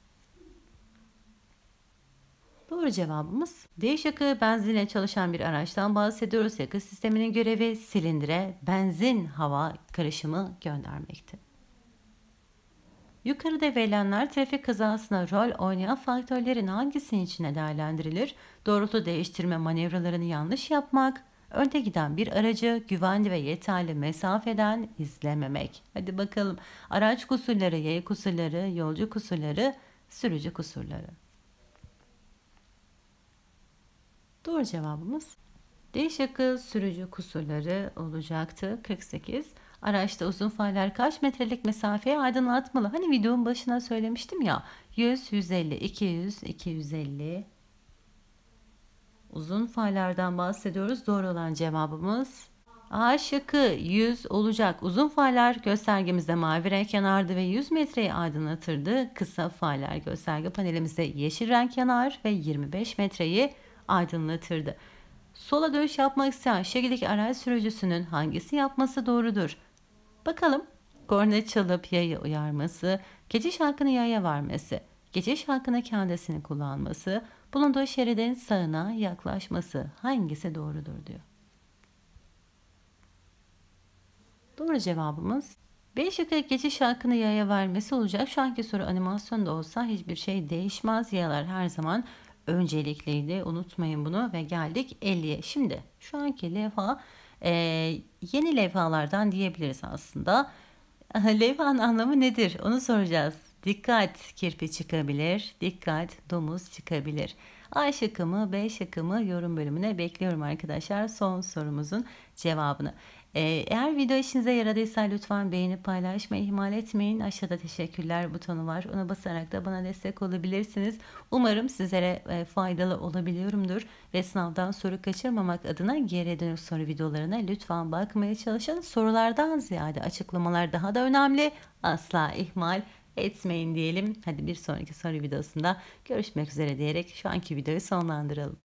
Doğru cevabımız D şıkkı benzinle çalışan bir araçtan bahsediyoruz. Yakıt sisteminin görevi silindire benzin hava karışımı göndermekti. Yukarıda verilenler trafik kazasına rol oynayan faktörlerin hangisinin içine değerlendirilir? Doğrultu değiştirme manevralarını yanlış yapmak, önde giden bir aracı güvenli ve yeterli mesafeden izlememek. Hadi bakalım araç kusurları, yaya kusurları, yolcu kusurları, sürücü kusurları. Doğru cevabımız D şıkkı sürücü kusurları olacaktı. 48. Araçta uzun farlar kaç metrelik mesafeye aydınlatmalı? Hani videonun başına söylemiştim ya. 100, 150, 200, 250. Uzun farlardan bahsediyoruz. Doğru olan cevabımız A şıkkı 100 olacak. Uzun farlar göstergemizde mavi renk yanardı ve 100 metreyi aydınlatırdı. Kısa farlar gösterge panelimizde yeşil renk yanar ve 25 metreyi aydınlatırdı. Sola dönüş yapmak isteyen şekildeki araç sürücüsünün hangisi yapması doğrudur? Bakalım. Korna çalıp yayı uyarması, geçiş hakkını yaya vermesi, geçiş hakkını kendisini kullanması, bulunduğu şeridin sağına yaklaşması hangisi doğrudur diyor. Doğru cevabımız B şıkkı geçiş hakkını yaya vermesi olacak. Şu anki soru animasyonda olsa hiçbir şey değişmez. Yayalar her zaman öncelikliydi. Unutmayın bunu ve geldik 50'ye. Şimdi şu anki levha e, yeni levhalardan diyebiliriz aslında. Levhanın anlamı nedir? Onu soracağız. Dikkat kirpi çıkabilir, dikkat domuz çıkabilir. A şıkkı B şıkkı yorum bölümüne bekliyorum arkadaşlar son sorumuzun cevabını. Ee, eğer video işinize yaradıysa lütfen beğenip paylaşmayı ihmal etmeyin. Aşağıda teşekkürler butonu var. Ona basarak da bana destek olabilirsiniz. Umarım sizlere e, faydalı olabiliyorumdur. Ve sınavdan soru kaçırmamak adına geri dönük soru videolarına lütfen bakmaya çalışın. Sorulardan ziyade açıklamalar daha da önemli. Asla ihmal etmeyin diyelim. Hadi bir sonraki soru videosunda görüşmek üzere diyerek şu anki videoyu sonlandıralım.